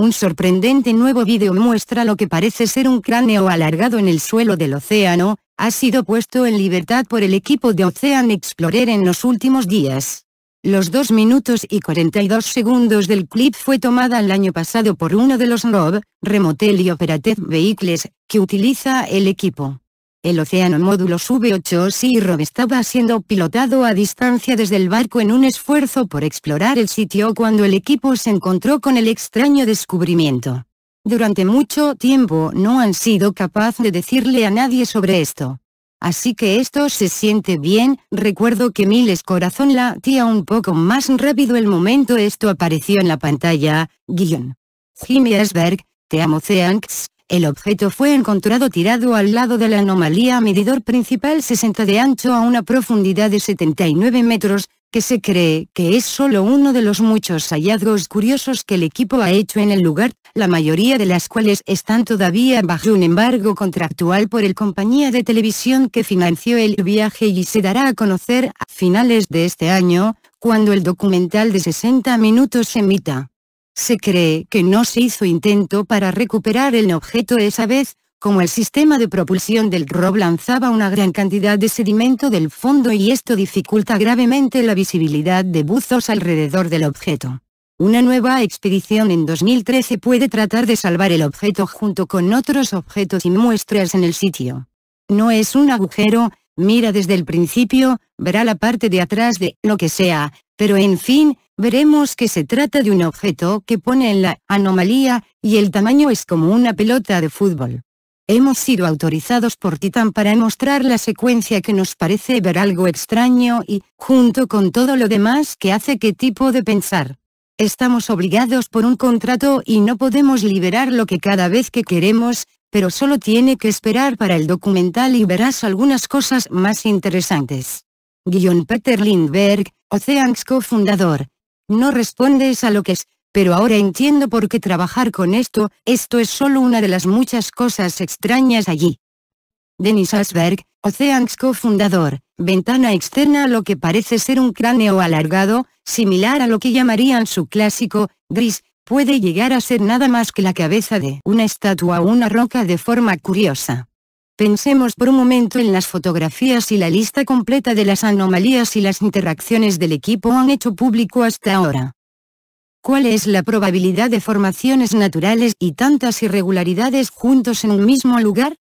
Un sorprendente nuevo vídeo muestra lo que parece ser un cráneo alargado en el suelo del océano, ha sido puesto en libertad por el equipo de Ocean Explorer en los últimos días. Los 2 minutos y 42 segundos del clip fue tomada el año pasado por uno de los ROV, Remotel y Operative Vehicles, que utiliza el equipo el Océano módulo V8 Rob estaba siendo pilotado a distancia desde el barco en un esfuerzo por explorar el sitio cuando el equipo se encontró con el extraño descubrimiento. Durante mucho tiempo no han sido capaz de decirle a nadie sobre esto. Así que esto se siente bien, recuerdo que Miles corazón tía un poco más rápido el momento esto apareció en la pantalla, guión. Jimmy Asberg, te amo Thanks, el objeto fue encontrado tirado al lado de la anomalía medidor principal 60 de ancho a una profundidad de 79 metros, que se cree que es solo uno de los muchos hallazgos curiosos que el equipo ha hecho en el lugar, la mayoría de las cuales están todavía bajo un embargo contractual por el compañía de televisión que financió el viaje y se dará a conocer a finales de este año, cuando el documental de 60 minutos se emita. Se cree que no se hizo intento para recuperar el objeto esa vez, como el sistema de propulsión del ROV lanzaba una gran cantidad de sedimento del fondo y esto dificulta gravemente la visibilidad de buzos alrededor del objeto. Una nueva expedición en 2013 puede tratar de salvar el objeto junto con otros objetos y muestras en el sitio. No es un agujero, mira desde el principio, verá la parte de atrás de lo que sea, pero en fin, veremos que se trata de un objeto que pone en la anomalía, y el tamaño es como una pelota de fútbol. Hemos sido autorizados por Titan para mostrar la secuencia que nos parece ver algo extraño y, junto con todo lo demás que hace qué tipo de pensar. Estamos obligados por un contrato y no podemos liberar lo que cada vez que queremos, pero solo tiene que esperar para el documental y verás algunas cosas más interesantes. Guion Peter Lindberg, Oceans cofundador, no respondes a lo que es, pero ahora entiendo por qué trabajar con esto, esto es solo una de las muchas cosas extrañas allí. Denis Asberg, Oceans cofundador, ventana externa a lo que parece ser un cráneo alargado, similar a lo que llamarían su clásico, gris, puede llegar a ser nada más que la cabeza de una estatua o una roca de forma curiosa. Pensemos por un momento en las fotografías y la lista completa de las anomalías y las interacciones del equipo han hecho público hasta ahora. ¿Cuál es la probabilidad de formaciones naturales y tantas irregularidades juntos en un mismo lugar?